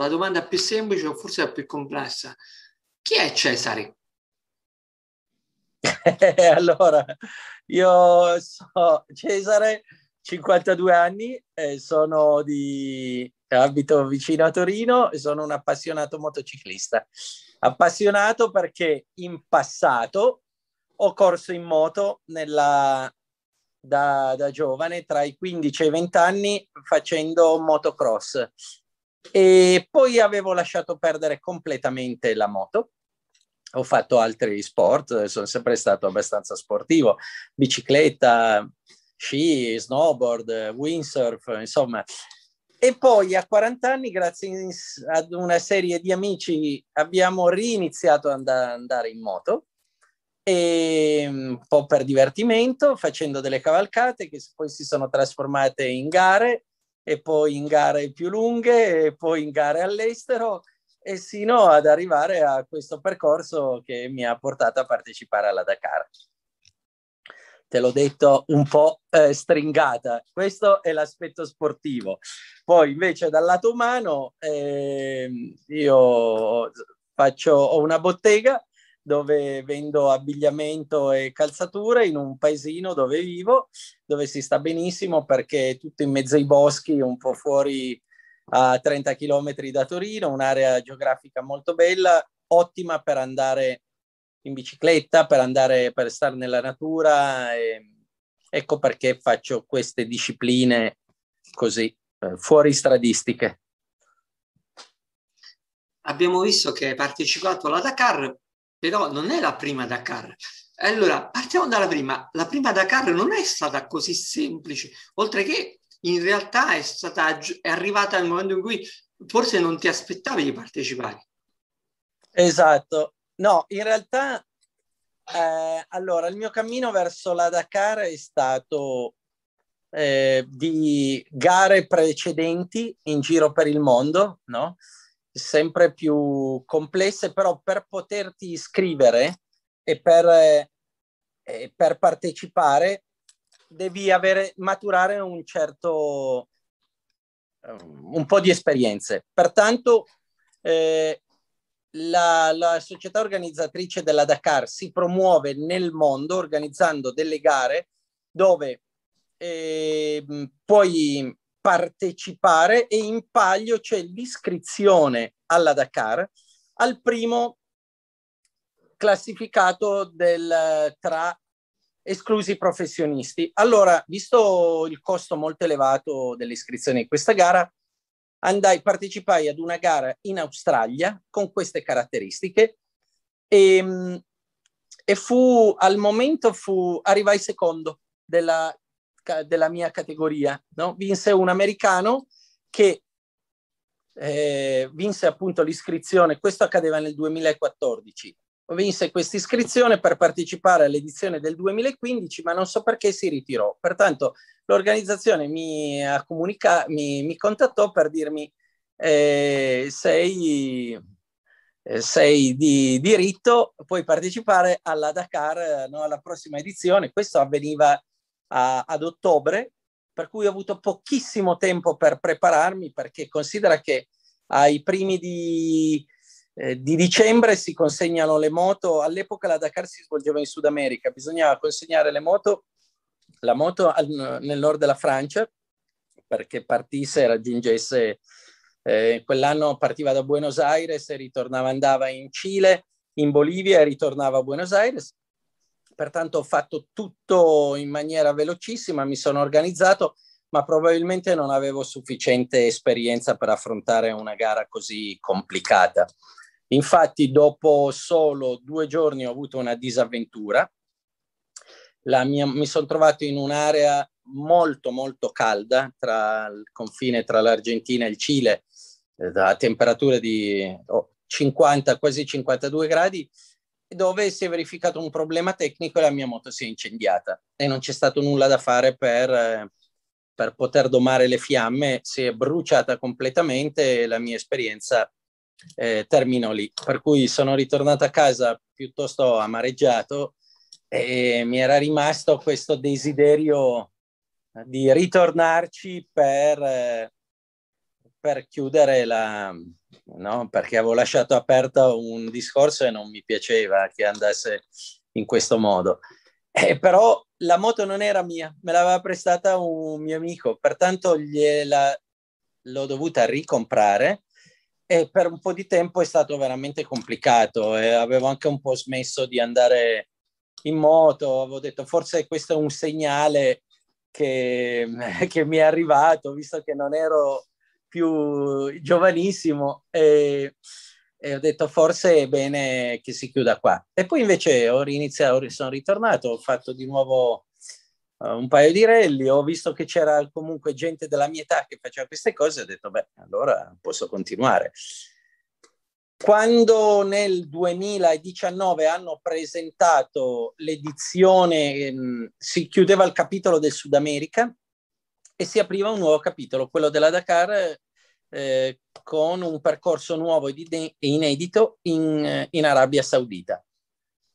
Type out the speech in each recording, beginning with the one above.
la domanda più semplice o forse la più complessa. Chi è Cesare? allora, io sono Cesare, 52 anni, e sono di, abito vicino a Torino e sono un appassionato motociclista. Appassionato perché in passato ho corso in moto nella, da, da, giovane tra i 15 e i 20 anni facendo motocross e poi avevo lasciato perdere completamente la moto. Ho fatto altri sport, sono sempre stato abbastanza sportivo, bicicletta, sci, snowboard, windsurf, insomma. E poi a 40 anni, grazie ad una serie di amici, abbiamo riniziato ad andare in moto e mm, un po' per divertimento, facendo delle cavalcate che poi si sono trasformate in gare e poi in gare più lunghe e poi in gare all'estero e sino ad arrivare a questo percorso che mi ha portato a partecipare alla Dakar. Te l'ho detto un po' eh, stringata, questo è l'aspetto sportivo. Poi invece dal lato umano eh, io faccio, ho una bottega dove vendo abbigliamento e calzature in un paesino dove vivo, dove si sta benissimo perché è tutto in mezzo ai boschi, un po' fuori a 30 km da Torino, un'area geografica molto bella, ottima per andare in bicicletta, per andare per stare nella natura. E, ecco perché faccio queste discipline così eh, fuori stradistiche. Abbiamo visto che hai partecipato alla Dakar, però non è la prima Dakar. Allora, partiamo dalla prima. La prima Dakar non è stata così semplice, oltre che in realtà è, stata, è arrivata al momento in cui forse non ti aspettavi di partecipare. Esatto. No, in realtà, eh, allora, il mio cammino verso la Dakar è stato eh, di gare precedenti in giro per il mondo, no? sempre più complesse, però per poterti iscrivere e per, eh, e per partecipare devi avere, maturare un certo, eh, un po' di esperienze. Pertanto eh, la, la società organizzatrice della Dakar si promuove nel mondo organizzando delle gare dove eh, puoi partecipare e in palio c'è l'iscrizione alla Dakar al primo classificato del, eh, tra esclusi professionisti. Allora, visto il costo molto elevato dell'iscrizione in questa gara, andai, partecipai ad una gara in Australia con queste caratteristiche e, ehm, e fu al momento fu, arrivai secondo della della mia categoria. No? Vinse un americano che eh, vinse appunto l'iscrizione, questo accadeva nel 2014, vinse questa iscrizione per partecipare all'edizione del 2015, ma non so perché si ritirò. Pertanto l'organizzazione mi, comunica- mi, mi contattò per dirmi eh, sei, eh, sei, di diritto, puoi partecipare alla Dakar, no? alla prossima edizione. Questo avveniva a, ad ottobre, per cui ho avuto pochissimo tempo per prepararmi perché considera che ai primi di, eh, di dicembre si consegnano le moto, all'epoca la Dakar si svolgeva in Sud America, bisognava consegnare le moto, la moto al, nel nord della Francia perché partisse e raggiungesse, eh, quell'anno partiva da Buenos Aires e ritornava, andava in Cile, in Bolivia e ritornava a Buenos Aires pertanto ho fatto tutto in maniera velocissima, mi sono organizzato, ma probabilmente non avevo sufficiente esperienza per affrontare una gara così complicata. Infatti dopo solo due giorni ho avuto una disavventura, mia, mi sono trovato in un'area molto molto calda tra il confine tra l'Argentina e il Cile, eh, a temperature di oh, 50, quasi 52 gradi, dove si è verificato un problema tecnico e la mia moto si è incendiata e non c'è stato nulla da fare per, eh, per poter domare le fiamme, si è bruciata completamente e la mia esperienza eh, terminò lì. Per cui sono ritornato a casa piuttosto amareggiato e mi era rimasto questo desiderio di ritornarci per... Eh, per chiudere la... No? perché avevo lasciato aperto un discorso e non mi piaceva che andasse in questo modo. Eh, però la moto non era mia, me l'aveva prestata un mio amico, pertanto gliela... l'ho dovuta ricomprare e per un po' di tempo è stato veramente complicato e avevo anche un po' smesso di andare in moto, avevo detto forse questo è un segnale che, che mi è arrivato, visto che non ero più giovanissimo e, e, ho detto forse è bene che si chiuda qua. E poi invece ho riniziato, sono ritornato, ho fatto di nuovo eh, un paio di rally, ho visto che c'era comunque gente della mia età che faceva queste cose, ho detto beh, allora posso continuare. Quando nel 2019 hanno presentato l'edizione, ehm, si chiudeva il capitolo del Sud America, e si apriva un nuovo capitolo, quello della Dakar, eh, con un percorso nuovo e inedito in, eh, in Arabia Saudita.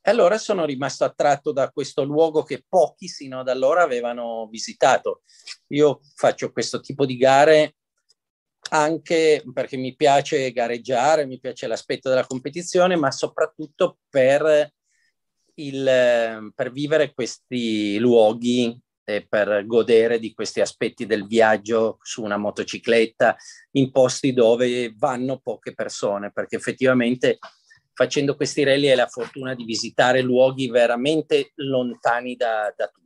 E allora sono rimasto attratto da questo luogo che pochi sino ad allora avevano visitato. Io faccio questo tipo di gare anche perché mi piace gareggiare, mi piace l'aspetto della competizione, ma soprattutto per, il, per vivere questi luoghi eh, per godere di questi aspetti del viaggio su una motocicletta in posti dove vanno poche persone, perché effettivamente facendo questi rally hai la fortuna di visitare luoghi veramente lontani da, da tutto.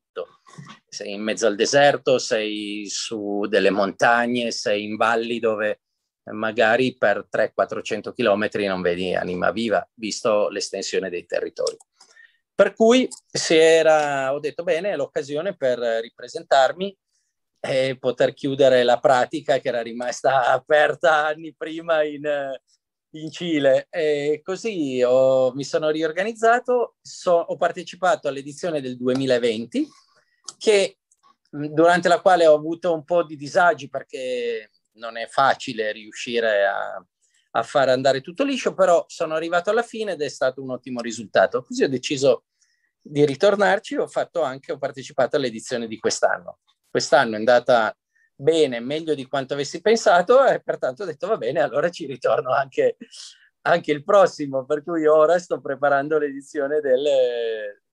Sei in mezzo al deserto, sei su delle montagne, sei in valli dove magari per 300-400 km non vedi anima viva, visto l'estensione dei territori. Per cui era, ho detto bene, è l'occasione per ripresentarmi e poter chiudere la pratica che era rimasta aperta anni prima in, in Cile. E così ho, mi sono riorganizzato, so, ho partecipato all'edizione del 2020, che, durante la quale ho avuto un po' di disagi perché non è facile riuscire a a far andare tutto liscio, però sono arrivato alla fine ed è stato un ottimo risultato. Così ho deciso di ritornarci, ho fatto anche, ho partecipato all'edizione di quest'anno. Quest'anno è andata bene, meglio di quanto avessi pensato e pertanto ho detto va bene, allora ci ritorno anche, anche il prossimo, per cui ora sto preparando l'edizione del,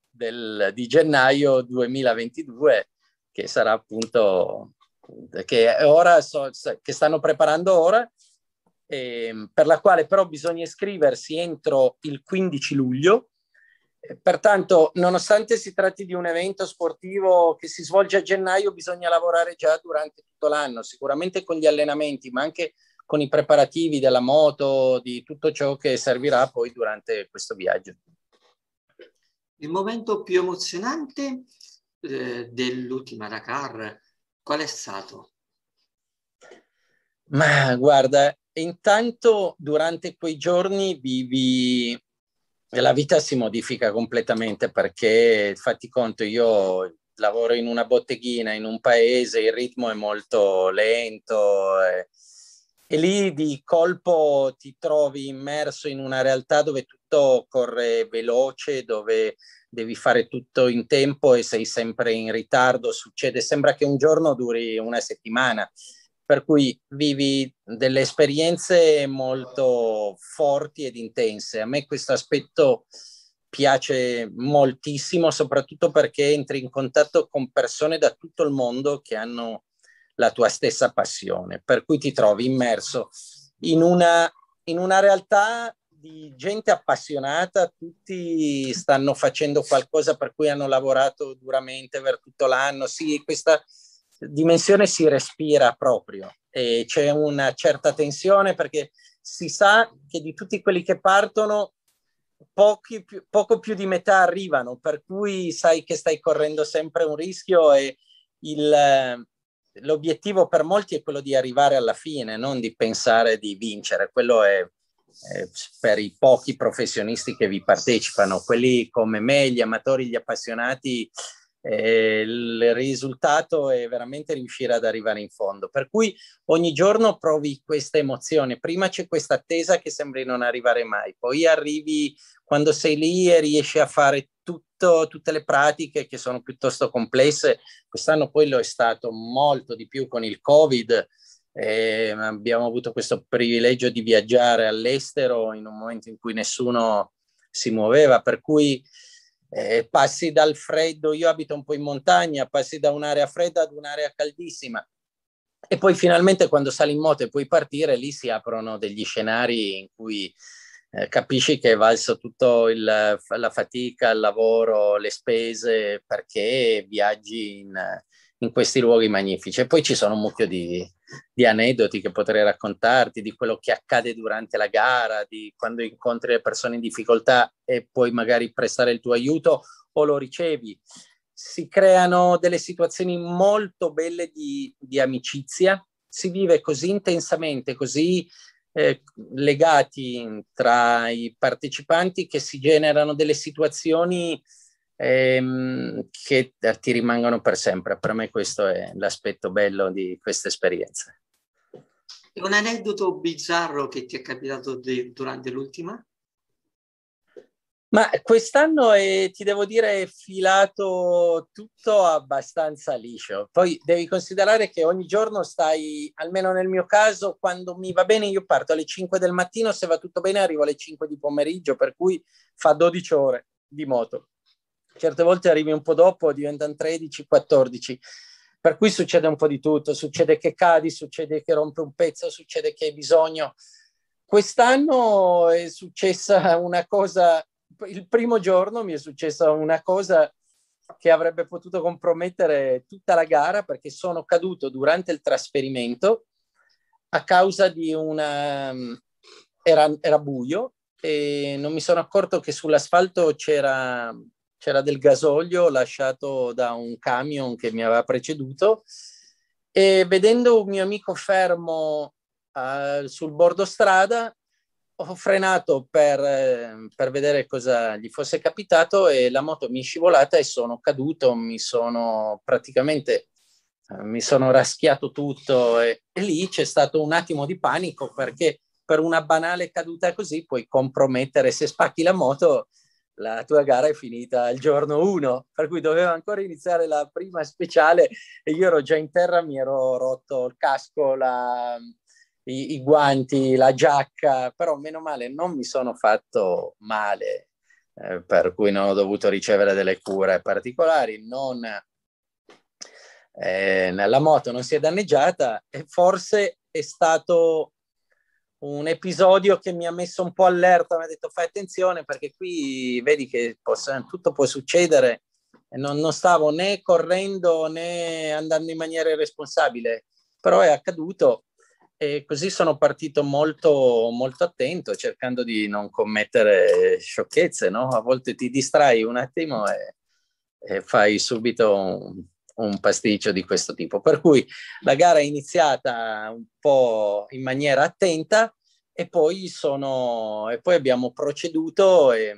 del, di gennaio 2022 che sarà appunto che ora so, che stanno preparando ora ehm, per la quale però bisogna iscriversi entro il 15 luglio. Eh, pertanto, nonostante si tratti di un evento sportivo che si svolge a gennaio, bisogna lavorare già durante tutto l'anno, sicuramente con gli allenamenti, ma anche con i preparativi della moto, di tutto ciò che servirà poi durante questo viaggio. Il momento più emozionante eh, dell'ultima Dakar qual è stato? Ma guarda, intanto durante quei giorni vivi, la vita si modifica completamente perché, fatti conto, io lavoro in una botteghina, in un paese, il ritmo è molto lento. E, eh. e lì di colpo ti trovi immerso in una realtà dove tutto corre veloce, dove devi fare tutto in tempo e sei sempre in ritardo, succede, sembra che un giorno duri una settimana per cui vivi delle esperienze molto forti ed intense. A me questo aspetto piace moltissimo, soprattutto perché entri in contatto con persone da tutto il mondo che hanno la tua stessa passione, per cui ti trovi immerso in una, in una realtà di gente appassionata, tutti stanno facendo qualcosa per cui hanno lavorato duramente per tutto l'anno. Sì, questa dimensione si respira proprio e c'è una certa tensione perché si sa che di tutti quelli che partono pochi, più, poco più di metà arrivano, per cui sai che stai correndo sempre un rischio e il, l'obiettivo per molti è quello di arrivare alla fine, non di pensare di vincere. Quello è, è per i pochi professionisti che vi partecipano, quelli come me, gli amatori, gli appassionati, il risultato è veramente riuscire ad arrivare in fondo. Per cui ogni giorno provi questa emozione. Prima c'è questa attesa che sembri non arrivare mai, poi arrivi quando sei lì e riesci a fare tutto, tutte le pratiche che sono piuttosto complesse. Quest'anno poi lo è stato molto di più con il Covid. Eh, abbiamo avuto questo privilegio di viaggiare all'estero in un momento in cui nessuno si muoveva, per cui eh, passi dal freddo, io abito un po' in montagna, passi da un'area fredda ad un'area caldissima e poi finalmente quando sali in moto e puoi partire, lì si aprono degli scenari in cui eh, capisci che è valso tutto il, la fatica, il lavoro, le spese, perché viaggi in, in questi luoghi magnifici. E poi ci sono un mucchio di, di, aneddoti che potrei raccontarti, di quello che accade durante la gara, di quando incontri le persone in difficoltà e puoi magari prestare il tuo aiuto o lo ricevi. Si creano delle situazioni molto belle di, di amicizia, si vive così intensamente, così eh, legati tra i partecipanti che si generano delle situazioni ehm, che eh, ti rimangono per sempre. Per me questo è l'aspetto bello di questa esperienza. Un aneddoto bizzarro che ti è capitato di, durante l'ultima? Ma quest'anno è, eh, ti devo dire, è filato tutto abbastanza liscio. Poi devi considerare che ogni giorno stai, almeno nel mio caso, quando mi va bene io parto alle 5 del mattino, se va tutto bene arrivo alle 5 di pomeriggio, per cui fa 12 ore di moto certe volte arrivi un po' dopo, diventano 13, 14. Per cui succede un po' di tutto, succede che cadi, succede che rompe un pezzo, succede che hai bisogno. Quest'anno è successa una cosa, il primo giorno mi è successa una cosa che avrebbe potuto compromettere tutta la gara perché sono caduto durante il trasferimento a causa di una... era, era buio e non mi sono accorto che sull'asfalto c'era c'era del gasolio lasciato da un camion che mi aveva preceduto e vedendo un mio amico fermo uh, sul bordo strada ho frenato per, eh, per, vedere cosa gli fosse capitato e la moto mi è scivolata e sono caduto, mi sono praticamente eh, mi sono raschiato tutto e, e lì c'è stato un attimo di panico perché per una banale caduta così puoi compromettere se spacchi la moto la tua gara è finita il giorno 1, per cui doveva ancora iniziare la prima speciale e io ero già in terra, mi ero rotto il casco, la, i, i, guanti, la giacca, però meno male non mi sono fatto male, eh, per cui non ho dovuto ricevere delle cure particolari, non, eh, la moto non si è danneggiata e forse è stato un episodio che mi ha messo un po' allerta, mi ha detto fai attenzione perché qui vedi che posso, tutto può succedere. Non, non stavo né correndo né andando in maniera irresponsabile, però è accaduto e così sono partito molto, molto attento, cercando di non commettere sciocchezze, no? A volte ti distrai un attimo e, e fai subito un, un pasticcio di questo tipo. Per cui la gara è iniziata un po' in maniera attenta e poi, sono, e poi abbiamo proceduto e,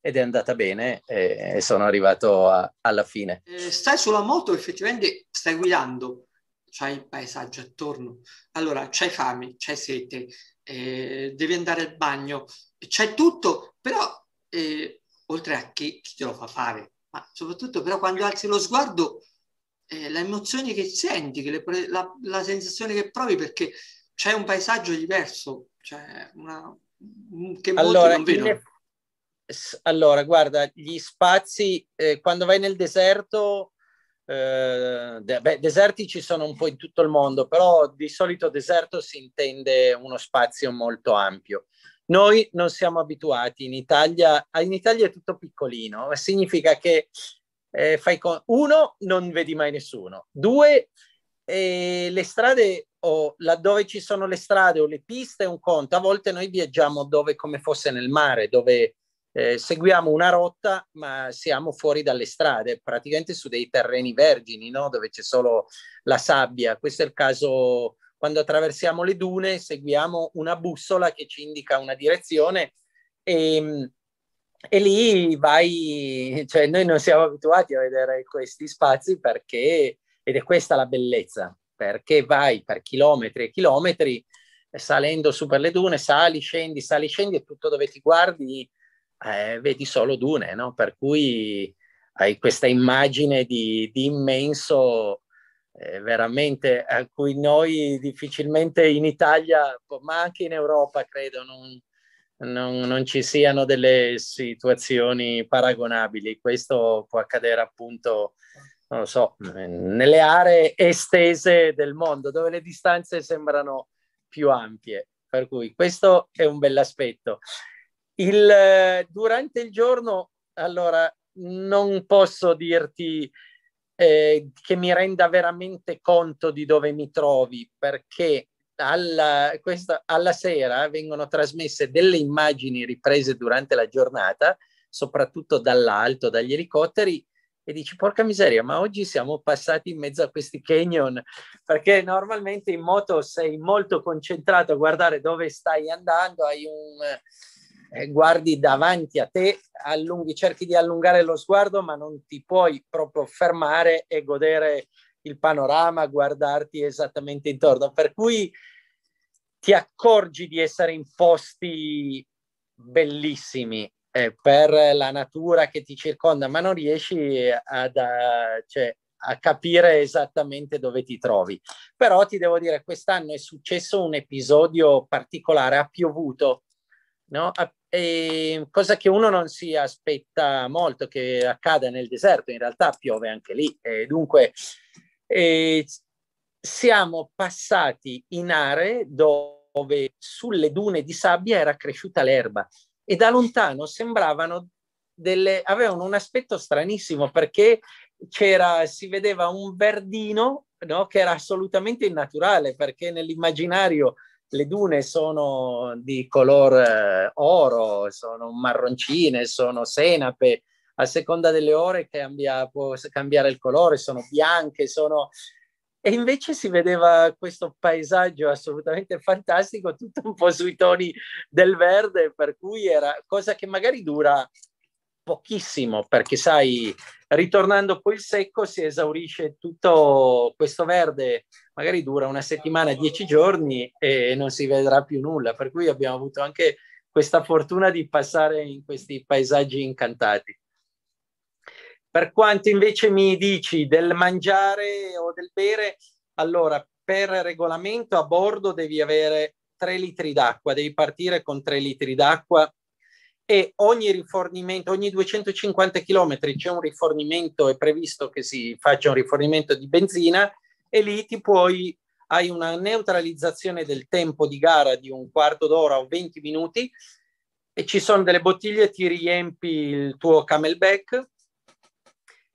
ed è andata bene e, e sono arrivato a, alla fine. Eh, stai sulla moto, effettivamente stai guidando, c'hai il paesaggio attorno, allora c'hai fame, c'hai sete, eh, devi andare al bagno, c'è tutto, però eh, oltre a chi, chi te lo fa fare, ma soprattutto però quando alzi lo sguardo eh, le emozioni che senti, che le, la, la, sensazione che provi perché c'è un paesaggio diverso, cioè una, che allora, non vedono. Allora, guarda, gli spazi, eh, quando vai nel deserto, eh, beh, deserti ci sono un po' in tutto il mondo, però di solito deserto si intende uno spazio molto ampio. Noi non siamo abituati in Italia, in Italia è tutto piccolino, significa che eh, fai con... uno, non vedi mai nessuno, due, eh, le strade o laddove ci sono le strade o le piste è un conto, a volte noi viaggiamo dove come fosse nel mare, dove eh, seguiamo una rotta ma siamo fuori dalle strade, praticamente su dei terreni vergini, no? dove c'è solo la sabbia. Questo è il caso quando attraversiamo le dune, seguiamo una bussola che ci indica una direzione e mm, e lì vai, cioè noi non siamo abituati a vedere questi spazi perché, ed è questa la bellezza, perché vai per chilometri e chilometri salendo su per le dune, sali, scendi, sali, scendi e tutto dove ti guardi eh, vedi solo dune, no? Per cui hai questa immagine di, di immenso eh, veramente a cui noi difficilmente in Italia, ma anche in Europa credo, non, non, non, ci siano delle situazioni paragonabili. Questo può accadere appunto, non lo so, mm. eh, nelle aree estese del mondo dove le distanze sembrano più ampie. Per cui questo è un bell'aspetto. Il, durante il giorno, allora, non posso dirti eh, che mi renda veramente conto di dove mi trovi perché alla, questa, alla sera vengono trasmesse delle immagini riprese durante la giornata, soprattutto dall'alto, dagli elicotteri, e dici porca miseria, ma oggi siamo passati in mezzo a questi canyon, perché normalmente in moto sei molto concentrato a guardare dove stai andando, hai un, eh, guardi davanti a te, allunghi, cerchi di allungare lo sguardo, ma non ti puoi proprio fermare e godere il panorama, guardarti esattamente intorno, per cui ti accorgi di essere in posti bellissimi eh, per la natura che ti circonda, ma non riesci ad, a, eh, cioè, a capire esattamente dove ti trovi. Però ti devo dire, quest'anno è successo un episodio particolare, ha piovuto, no? E cosa che uno non si aspetta molto che accada nel deserto, in realtà piove anche lì. E dunque e siamo passati in aree dove sulle dune di sabbia era cresciuta l'erba e da lontano sembravano delle, avevano un aspetto stranissimo perché c'era, si vedeva un verdino no? che era assolutamente innaturale perché nell'immaginario le dune sono di color eh, oro, sono marroncine, sono senape, a seconda delle ore cambia, può cambiare il colore, sono bianche, sono... E invece si vedeva questo paesaggio assolutamente fantastico, tutto un po' sui toni del verde, per cui era cosa che magari dura pochissimo, perché sai, ritornando poi il secco si esaurisce tutto questo verde, magari dura una settimana, dieci giorni e non si vedrà più nulla, per cui abbiamo avuto anche questa fortuna di passare in questi paesaggi incantati. Per quanto invece mi dici del mangiare o del bere, allora per regolamento a bordo devi avere 3 litri d'acqua, devi partire con 3 litri d'acqua e ogni rifornimento, ogni 250 km c'è un rifornimento, è previsto che si faccia un rifornimento di benzina e lì ti puoi, hai una neutralizzazione del tempo di gara di un quarto d'ora o 20 minuti e ci sono delle bottiglie, ti riempi il tuo camelback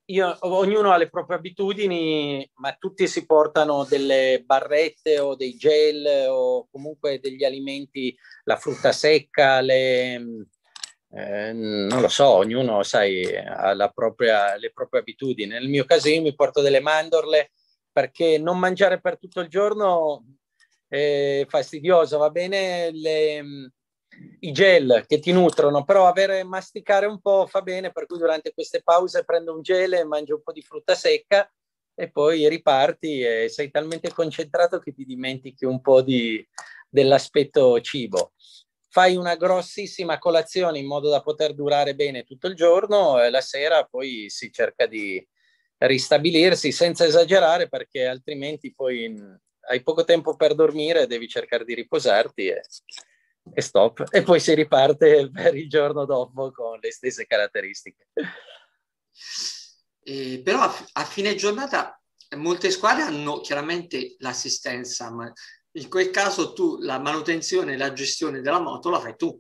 io, ognuno ha le proprie abitudini, ma tutti si portano delle barrette o dei gel o comunque degli alimenti, la frutta secca, le, ehm, eh, non lo so, ognuno sai, ha propria, le proprie abitudini. Nel mio caso io mi porto delle mandorle perché non mangiare per tutto il giorno eh, è fastidioso, va bene le, i gel che ti nutrono, però avere masticare un po' fa bene, per cui durante queste pause prendo un gel e mangio un po' di frutta secca e poi riparti e sei talmente concentrato che ti dimentichi un po' di, dell'aspetto cibo. Fai una grossissima colazione in modo da poter durare bene tutto il giorno e la sera poi si cerca di ristabilirsi senza esagerare perché altrimenti poi hai poco tempo per dormire, devi cercare di riposarti e e stop. E poi si riparte per il giorno dopo con le stesse caratteristiche. Eh, però a, a, fine giornata molte squadre hanno chiaramente l'assistenza, ma in quel caso tu la manutenzione e la gestione della moto la fai tu.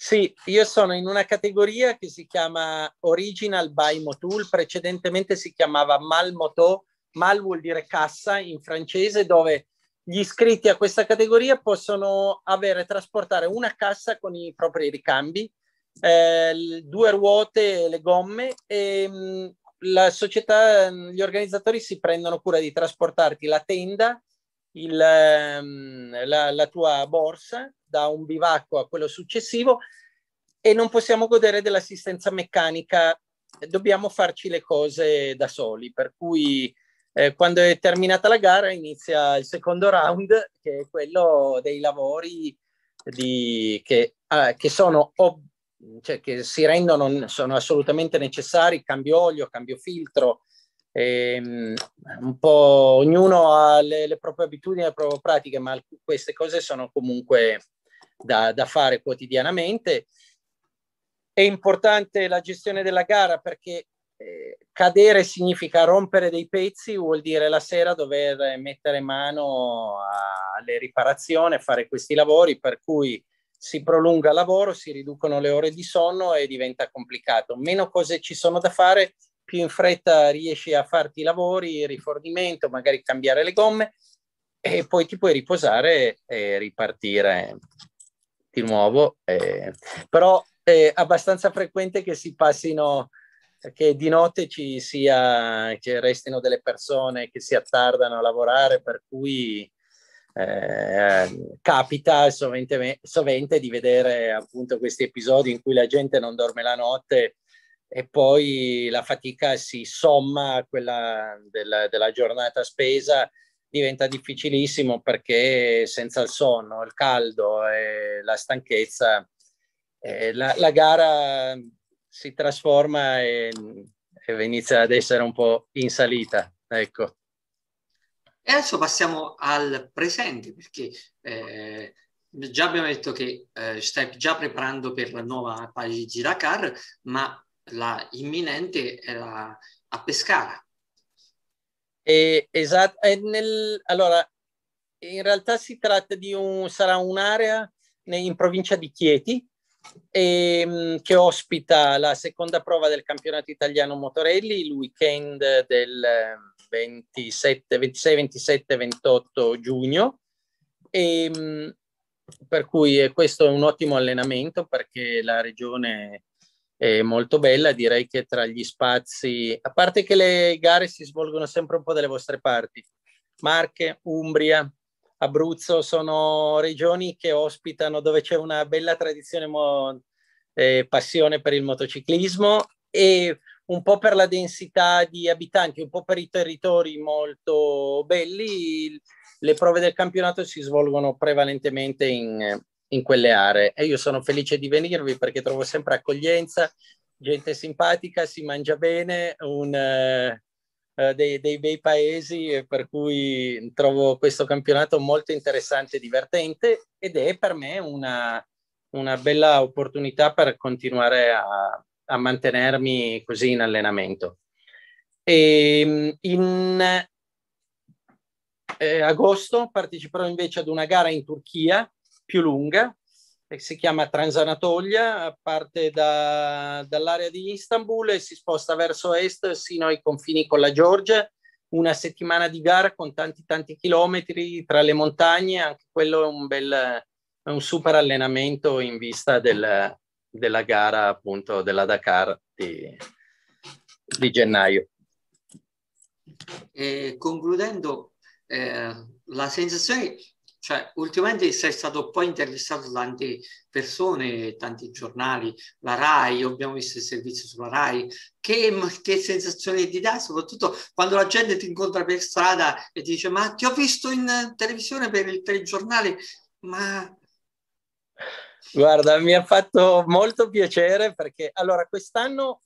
Sì, io sono in una categoria che si chiama Original by Motul, precedentemente si chiamava Mal Moto, Mal vuol dire cassa in francese, dove gli iscritti a questa categoria possono avere trasportare una cassa con i propri ricambi, eh, due ruote le gomme e mh, mm, la società, mm, gli organizzatori si prendono cura di trasportarti la tenda, il, mh, ehm, la, la tua borsa da un bivacco a quello successivo e non possiamo godere dell'assistenza meccanica, dobbiamo farci le cose da soli, per cui eh, quando è terminata la gara inizia il secondo round, che è quello dei lavori di, che, ah, che, sono ob- cioè, che si rendono sono assolutamente necessari, cambio olio, cambio filtro, ehm, un po' ognuno ha le, le, proprie abitudini, le proprie pratiche, ma queste cose sono comunque da, da fare quotidianamente. È importante la gestione della gara perché eh, cadere significa rompere dei pezzi, vuol dire la sera dover mettere mano alle riparazioni, fare questi lavori, per cui si prolunga il lavoro, si riducono le ore di sonno e diventa complicato. Meno cose ci sono da fare, più in fretta riesci a farti i lavori, il rifornimento, magari cambiare le gomme e poi ti puoi riposare e ripartire di nuovo. Eh, però è abbastanza frequente che si passino che di notte ci sia, che restino delle persone che si attardano a lavorare, per cui eh, capita sovente, sovente, di vedere appunto questi episodi in cui la gente non dorme la notte e poi la fatica si somma a quella della, della giornata spesa, diventa difficilissimo perché senza il sonno, il caldo e la stanchezza, eh, la, la gara si trasforma e, e inizia ad essere un po' in salita. Ecco. E adesso passiamo al presente, perché eh, già abbiamo detto che eh, stai già preparando per la nuova pagina di dakar ma la imminente è la, a Pescara. Eh, esatto, nel, allora in realtà si tratta di un, sarà un'area in provincia di Chieti, e, ehm, che ospita la seconda prova del campionato italiano Motorelli il weekend del 27, 26, 27, 28 giugno. E, ehm, per cui eh, questo è un ottimo allenamento perché la regione è molto bella, direi che tra gli spazi, a parte che le gare si svolgono sempre un po' dalle vostre parti, Marche, Umbria, Abruzzo sono regioni che ospitano, dove c'è una bella tradizione mo- eh, passione per il motociclismo e un po' per la densità di abitanti, un po' per i territori molto belli, le prove del campionato si svolgono prevalentemente in, in quelle aree e io sono felice di venirvi perché trovo sempre accoglienza, gente simpatica, si mangia bene, un, eh, eh, dei, dei, bei paesi, per cui trovo questo campionato molto interessante e divertente ed è per me una, una bella opportunità per continuare a, a mantenermi così in allenamento. E ehm, in eh, agosto parteciperò invece ad una gara in Turchia più lunga si chiama Transanatolia, parte da, dall'area di Istanbul e si sposta verso est sino ai confini con la Georgia. Una settimana di gara con tanti tanti chilometri tra le montagne, anche quello è un bel, è un super allenamento in vista del, della gara appunto della Dakar di, di gennaio. E concludendo, eh, la sensazione cioè, ultimamente sei stato poi intervistato da tante persone, tanti giornali, la RAI, abbiamo visto il servizio sulla RAI. Che, che sensazione ti dà, soprattutto quando la gente ti incontra per strada e ti dice: Ma ti ho visto in televisione per il telegiornale, ma. Guarda, mi ha fatto molto piacere perché allora quest'anno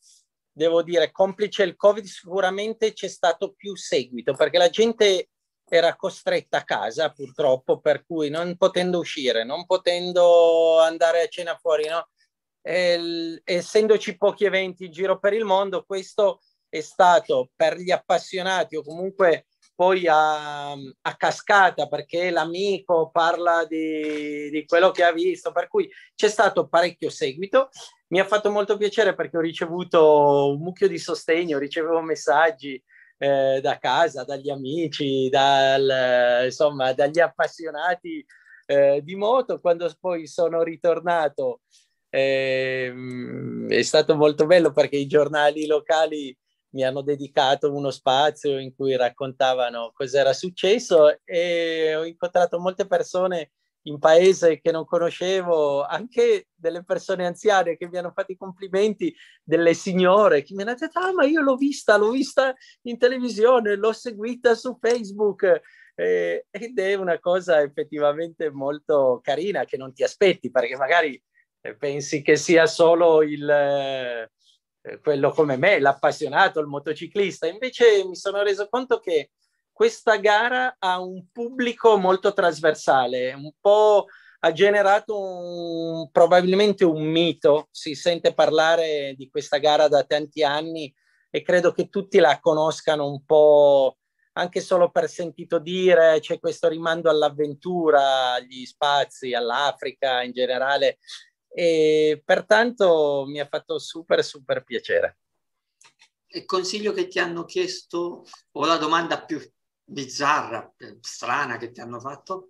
devo dire, complice il Covid, sicuramente c'è stato più seguito perché la gente era costretta a casa purtroppo, per cui non potendo uscire, non potendo andare a cena fuori, no? E, essendoci pochi eventi in giro per il mondo, questo è stato per gli appassionati o comunque poi a, a cascata perché l'amico parla di, di, quello che ha visto, per cui c'è stato parecchio seguito. Mi ha fatto molto piacere perché ho ricevuto un mucchio di sostegno, ricevevo messaggi, eh, da casa, dagli amici, dal, insomma, dagli appassionati eh, di moto. Quando poi sono ritornato eh, è stato molto bello perché i giornali locali mi hanno dedicato uno spazio in cui raccontavano cosa era successo e ho incontrato molte persone in paese che non conoscevo, anche delle persone anziane che mi hanno fatto i complimenti, delle signore che mi hanno detto, ah ma io l'ho vista, l'ho vista in televisione, l'ho seguita su Facebook eh, ed è una cosa effettivamente molto carina che non ti aspetti perché magari eh, pensi che sia solo il, eh, quello come me, l'appassionato, il motociclista, invece mi sono reso conto che questa gara ha un pubblico molto trasversale, un po' ha generato un, probabilmente un mito, si sente parlare di questa gara da tanti anni e credo che tutti la conoscano un po' anche solo per sentito dire, c'è questo rimando all'avventura, agli spazi, all'Africa in generale e pertanto mi ha fatto super super piacere. Il consiglio che ti hanno chiesto o la domanda più bizzarra, eh, strana che ti hanno fatto?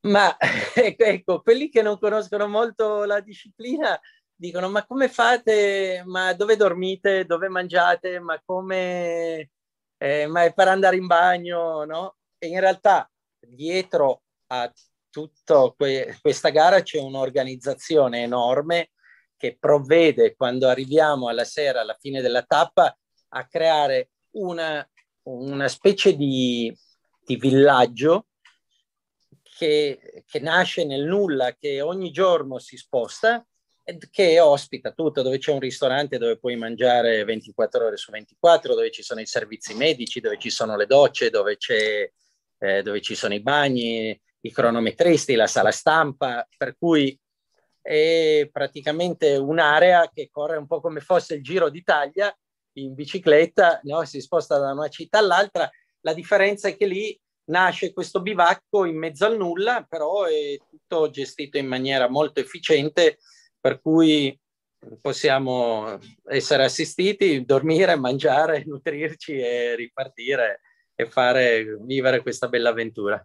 Ma ecco, ecco, quelli che non conoscono molto la disciplina dicono ma come fate, ma dove dormite, dove mangiate, ma come, eh, ma è per andare in bagno, no? E in realtà dietro a tutta que- questa gara c'è un'organizzazione enorme che provvede quando arriviamo alla sera, alla fine della tappa, a creare una una specie di, di villaggio che, che, nasce nel nulla, che ogni giorno si sposta e che ospita tutto, dove c'è un ristorante dove puoi mangiare 24 ore su 24, dove ci sono i servizi medici, dove ci sono le docce, dove, eh, dove ci sono i bagni, i cronometristi, la sala stampa, per cui è praticamente un'area che corre un po' come fosse il Giro d'Italia, in bicicletta, no? si sposta da una città all'altra. La differenza è che lì nasce questo bivacco in mezzo al nulla, però è tutto gestito in maniera molto efficiente, per cui possiamo essere assistiti, dormire, mangiare, nutrirci e ripartire e fare vivere questa bella avventura.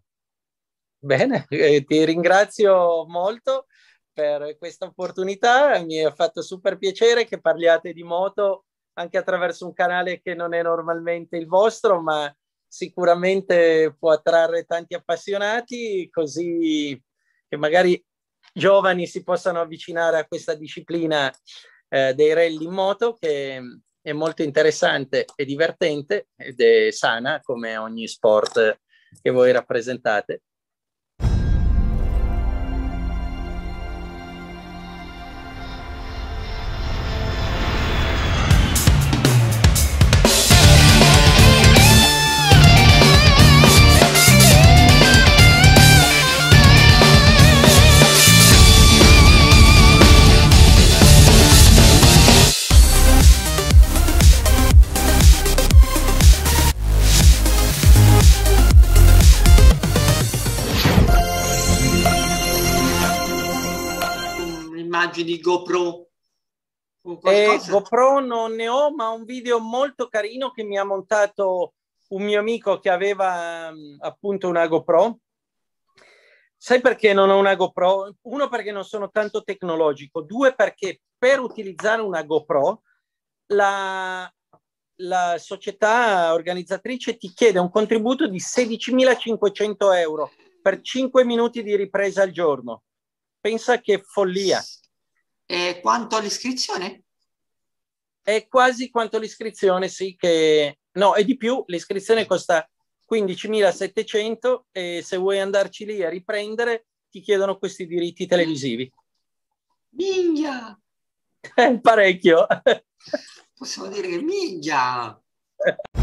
Bene, eh, ti ringrazio molto per questa opportunità, mi ha fatto super piacere che parliate di moto anche attraverso un canale che non è normalmente il vostro, ma sicuramente può attrarre tanti appassionati, così che magari giovani si possano avvicinare a questa disciplina eh, dei rally in moto che è molto interessante e divertente ed è sana come ogni sport che voi rappresentate. GoPro? Eh, GoPro non ne ho, ma un video molto carino che mi ha montato un mio amico che aveva mm, appunto una GoPro. Sai perché non ho una GoPro? Uno perché non sono tanto tecnologico, due perché per utilizzare una GoPro la, la società organizzatrice ti chiede un contributo di 16.500 euro per 5 minuti di ripresa al giorno. Pensa che follia. Eh, quanto all'iscrizione? È quasi quanto l'iscrizione, sì, che... No, è di più, l'iscrizione costa 15.700 e se vuoi andarci lì a riprendere ti chiedono questi diritti televisivi. Miglia! Parecchio! Possiamo dire che miglia!